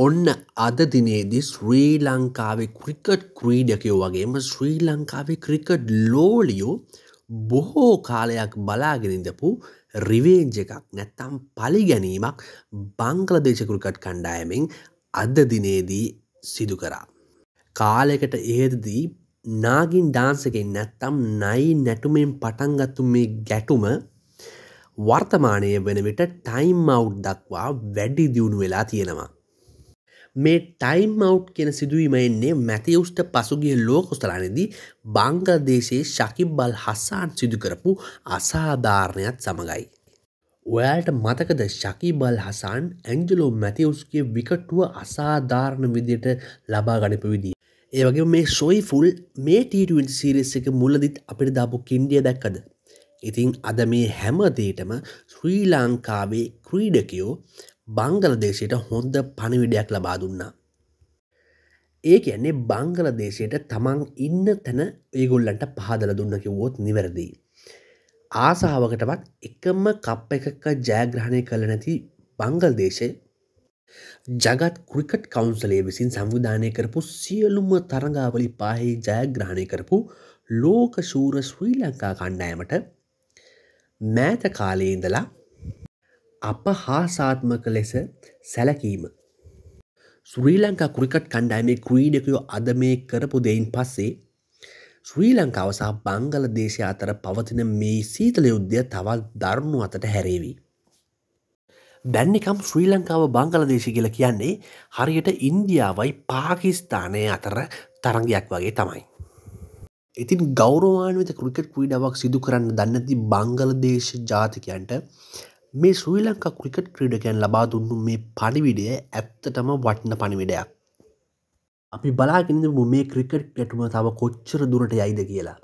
ඔන්න අද දිනේදී ශ්‍රී ලංකාවේ ක්‍රිකට් ක්‍රීඩකයෝ වගේම ශ්‍රී ලංකාවේ ක්‍රිකට් ලෝලියෝ බොහෝ කාලයක් බලාගෙනදපු රිවේන්ජ එකක් නැත්තම් පලිගැනීමක් බංකලදේශ ක්‍රිකට් කණ්ඩායමෙන් අද දිනේදී සිදු කරා. කාලෙකට ඒදදී නාගින් ඩාන්සකෙන් නැත්තම් නයි නැටුමෙන් පටන්ගත්තු මේ ගැටුම වර්තමානය වෙන විට ටයිම් අවු් දක්වා වැඩි දියුණු වෙලා තියෙනවා. මේ ටයිම් අව් කියෙන සිදුවීම එන්නේ මැතිවුෂ්ට පසුගේ ලෝකොස්ථලානෙදී බංගලදේශයේ ශකිබ්බල් හස්සාන් සිදුකරපු අසාධාරණයත් සමඟයි. ඔයාට මතකද ශකිබල් හසාන් ඇංජලෝ මැතිවුස්ගේ විකට්ටුව අසාධාරණ විදියට ලබා ගනිපු විදිී. ඒවගේ මේ ශොයි ෆුල් මේ ටීටුවන් සිරිස් එක මුලදිත් අපිට දාපු කින්ඩිය දැක්කද. ඉතිං අද මේ හැමදේටම ශ්‍රී ලංකාවේ ක්‍රීඩකයෝ බංගලදේශයට හොඳ පණිවිඩයක් ලබා දුන්නා. ඒ කියන්නේ බංගලදේශයට තමන් ඉන්න තැන ඒගොල්ලන්ට පහදල දුන්න කිව්වොත් නිවැරදි. ආසාාවකටවත් එකම කප් එකක ජයග්‍රහණය කළ නැති බංගල්දේශය ජගත් ක්‍රිකට් කවුන්සලේ විසින් සංවිධානය කරපු සියලුම තරඟාවලි පාහි ජයග්‍රහණය කරපු ලෝකශූර ශ්‍රී ලංකා කණ්ඩායමට මෑත කාලයේ ඉඳලා අප හාසාත්මක ලෙස සැලකීම. ශ්‍රී ලංකා ක්‍රිකට් කණ්ඩායමේ ක්‍රීඩකයෝ අද මේ කරපු දෙයින් පස්සේ ශ්‍රී ලංකාව සහ බංගල දේශය අතර පවතින මේ සීතල යුද්ධය තවත් දරුණු අතට හැරේවී. දැන්නකම් ශ්‍රී ලංකාව බංගලදේශ කියල කියන්නේ හරියට ඉන්දියාවයි පාකිස්ථානය අතර තරගයක් වගේ තමයි. ඉතින් ගෞරවාන්විත ක්‍රිකට් ක්‍රීඩාවක් සිදු කරන්න දන්නති බංගලදේශ ජාතිකයන්ට මේ ශ්‍රී ලංකා ක්‍රිකට් ක්‍රීඩකයන් ලබා දුන්නු මේ පණිවිඩය ඇත්තටම වටින පණිවිඩයක්. අපි බලාගෙනද මේ ක්‍රිකට් ගැටුම තව කොච්චර දුරට යයිද කියලා.